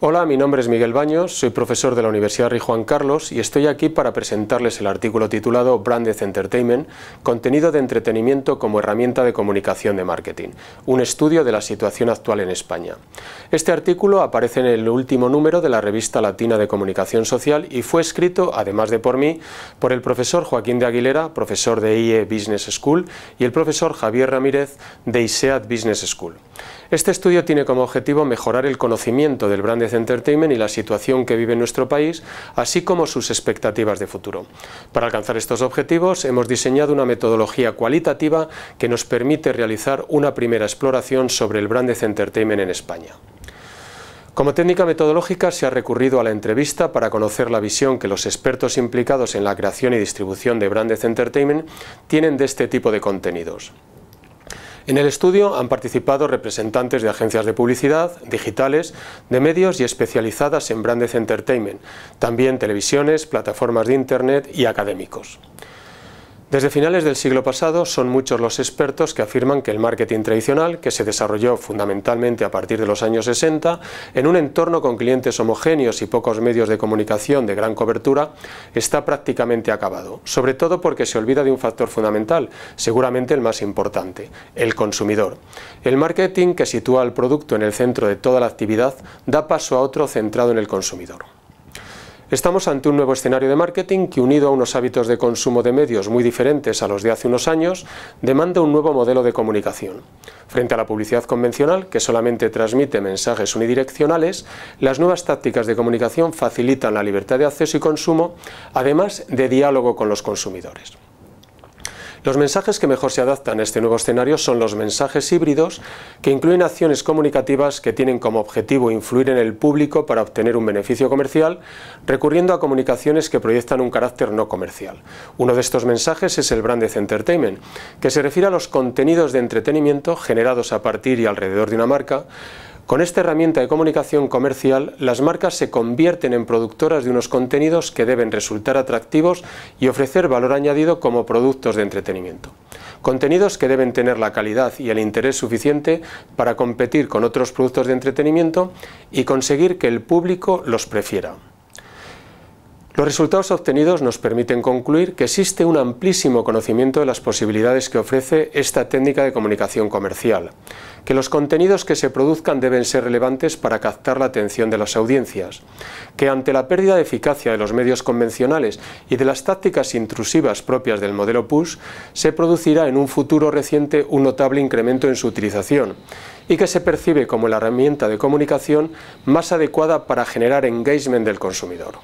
Hola, mi nombre es Miguel Baños, soy profesor de la Universidad Rey Juan Carlos y estoy aquí para presentarles el artículo titulado Branded Entertainment, contenido de entretenimiento como herramienta de comunicación de marketing, un estudio de la situación actual en España. Este artículo aparece en el último número de la revista latina de comunicación social y fue escrito, además de por mí, por el profesor Joaquín de Aguilera, profesor de IE Business School, y el profesor Javier Ramírez de ISEAD Business School. Este estudio tiene como objetivo mejorar el conocimiento del Brandes Entertainment y la situación que vive en nuestro país, así como sus expectativas de futuro. Para alcanzar estos objetivos, hemos diseñado una metodología cualitativa que nos permite realizar una primera exploración sobre el Brandes Entertainment en España. Como técnica metodológica se ha recurrido a la entrevista para conocer la visión que los expertos implicados en la creación y distribución de Brandes Entertainment tienen de este tipo de contenidos. En el estudio han participado representantes de agencias de publicidad, digitales, de medios y especializadas en branded entertainment, también televisiones, plataformas de internet y académicos. Desde finales del siglo pasado son muchos los expertos que afirman que el marketing tradicional, que se desarrolló fundamentalmente a partir de los años 60, en un entorno con clientes homogéneos y pocos medios de comunicación de gran cobertura, está prácticamente acabado, sobre todo porque se olvida de un factor fundamental, seguramente el más importante, el consumidor. El marketing que sitúa al producto en el centro de toda la actividad da paso a otro centrado en el consumidor. Estamos ante un nuevo escenario de marketing que, unido a unos hábitos de consumo de medios muy diferentes a los de hace unos años, demanda un nuevo modelo de comunicación. Frente a la publicidad convencional, que solamente transmite mensajes unidireccionales, las nuevas tácticas de comunicación facilitan la libertad de acceso y consumo, además de diálogo con los consumidores. Los mensajes que mejor se adaptan a este nuevo escenario son los mensajes híbridos, que incluyen acciones comunicativas que tienen como objetivo influir en el público para obtener un beneficio comercial, recurriendo a comunicaciones que proyectan un carácter no comercial. Uno de estos mensajes es el Branded Entertainment, que se refiere a los contenidos de entretenimiento generados a partir y alrededor de una marca, con esta herramienta de comunicación comercial, las marcas se convierten en productoras de unos contenidos que deben resultar atractivos y ofrecer valor añadido como productos de entretenimiento. Contenidos que deben tener la calidad y el interés suficiente para competir con otros productos de entretenimiento y conseguir que el público los prefiera. Los resultados obtenidos nos permiten concluir que existe un amplísimo conocimiento de las posibilidades que ofrece esta técnica de comunicación comercial, que los contenidos que se produzcan deben ser relevantes para captar la atención de las audiencias, que ante la pérdida de eficacia de los medios convencionales y de las tácticas intrusivas propias del modelo push, se producirá en un futuro reciente un notable incremento en su utilización y que se percibe como la herramienta de comunicación más adecuada para generar engagement del consumidor.